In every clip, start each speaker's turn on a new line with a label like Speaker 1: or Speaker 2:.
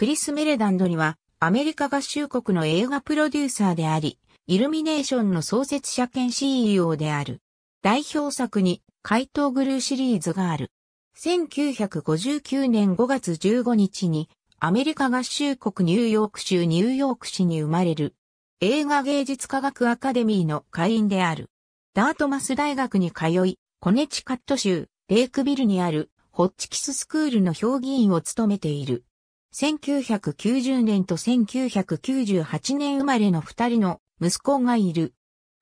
Speaker 1: クリス・メレダンドには、アメリカ合衆国の映画プロデューサーであり、イルミネーションの創設者兼 CEO である。代表作に、怪盗グルーシリーズがある。1959年5月15日に、アメリカ合衆国ニューヨーク州ニューヨーク市に生まれる。映画芸術科学アカデミーの会員である。ダートマス大学に通い、コネチカット州、レイクビルにあるホッチキススクールの評議員を務めている。1990年と1998年生まれの二人の息子がいる。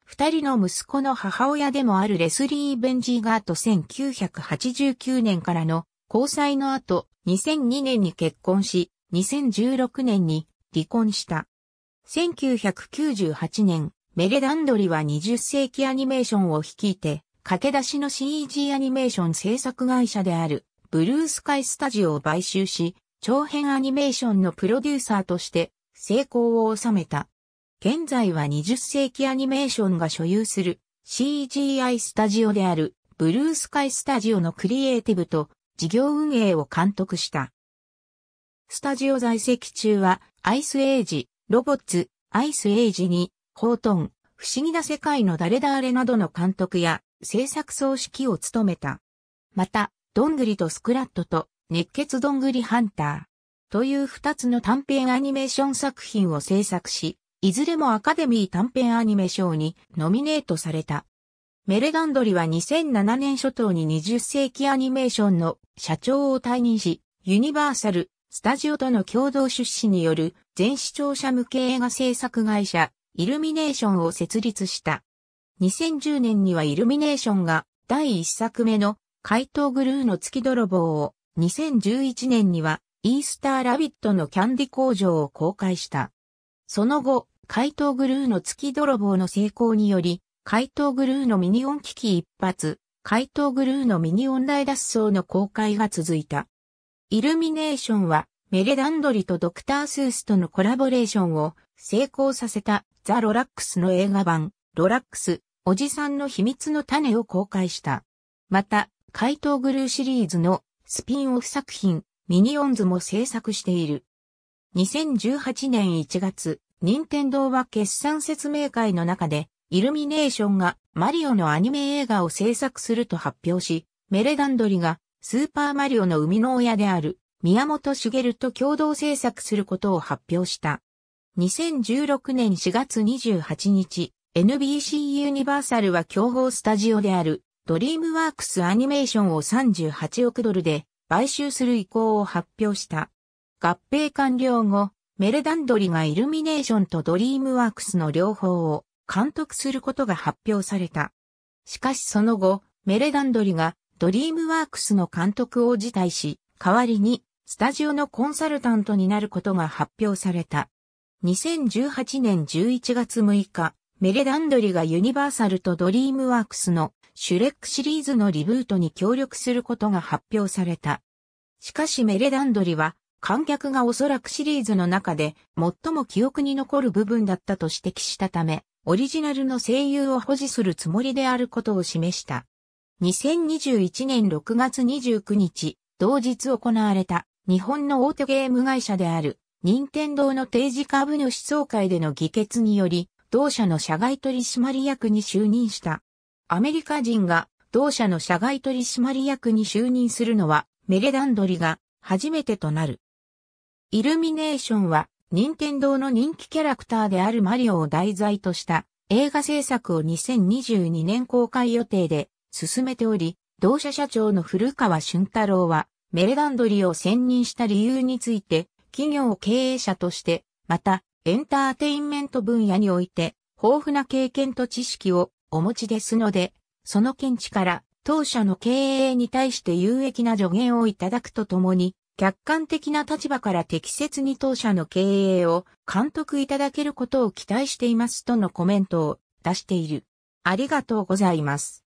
Speaker 1: 二人の息子の母親でもあるレスリー・ベンジーガーと1989年からの交際の後、2002年に結婚し、2016年に離婚した。1998年、メレダンドリは20世紀アニメーションを率いて、駆け出しの CG アニメーション制作会社である、ブルースカイスタジオを買収し、長編アニメーションのプロデューサーとして成功を収めた。現在は20世紀アニメーションが所有する CGI スタジオであるブルースカイスタジオのクリエイティブと事業運営を監督した。スタジオ在籍中はアイスエイジ、ロボッツ、アイスエイジに、ホートン、不思議な世界の誰々などの監督や制作総指揮を務めた。また、どんぐりとスクラットと熱血どんぐりハンターという二つの短編アニメーション作品を制作し、いずれもアカデミー短編アニメ賞にノミネートされた。メレガンドリは2007年初頭に20世紀アニメーションの社長を退任し、ユニバーサル・スタジオとの共同出資による全視聴者向け映画制作会社、イルミネーションを設立した。2010年にはイルミネーションが第一作目の怪盗グルーの月泥棒を2011年には、イースターラビットのキャンディ工場を公開した。その後、怪盗グルーの月泥棒の成功により、怪盗グルーのミニオン危機一発、怪盗グルーのミニオン大脱走の公開が続いた。イルミネーションは、メレダンドリとドクター・スースとのコラボレーションを成功させたザ・ロラックスの映画版、ロラックス、おじさんの秘密の種を公開した。また、怪盗グルーシリーズのスピンオフ作品、ミニオンズも制作している。2018年1月、任天堂は決算説明会の中で、イルミネーションがマリオのアニメ映画を制作すると発表し、メレダンドリがスーパーマリオの生みの親である宮本茂と共同制作することを発表した。2016年4月28日、NBC ユニバーサルは競合スタジオであるドリームワークスアニメーションを38億ドルで買収する意向を発表した。合併完了後、メルダンドリがイルミネーションとドリームワークスの両方を監督することが発表された。しかしその後、メレダンドリがドリームワークスの監督を辞退し、代わりにスタジオのコンサルタントになることが発表された。2018年11月6日、メレダンドリがユニバーサルとドリームワークスのシュレックシリーズのリブートに協力することが発表された。しかしメレダンドリは、観客がおそらくシリーズの中で最も記憶に残る部分だったと指摘したため、オリジナルの声優を保持するつもりであることを示した。2021年6月29日、同日行われた日本の大手ゲーム会社である任天堂の定時株主総会での議決により、同社の社外取締役に就任したアメリカ人が同社の社外取締役に就任するのはメレダンドリが初めてとなる。イルミネーションは任天堂の人気キャラクターであるマリオを題材とした映画制作を2022年公開予定で進めており、同社社長の古川俊太郎はメレダンドリを選任した理由について企業経営者として、またエンターテインメント分野において豊富な経験と知識をお持ちですので、その見地から当社の経営に対して有益な助言をいただくとともに、客観的な立場から適切に当社の経営を監督いただけることを期待していますとのコメントを出している。ありがとうございます。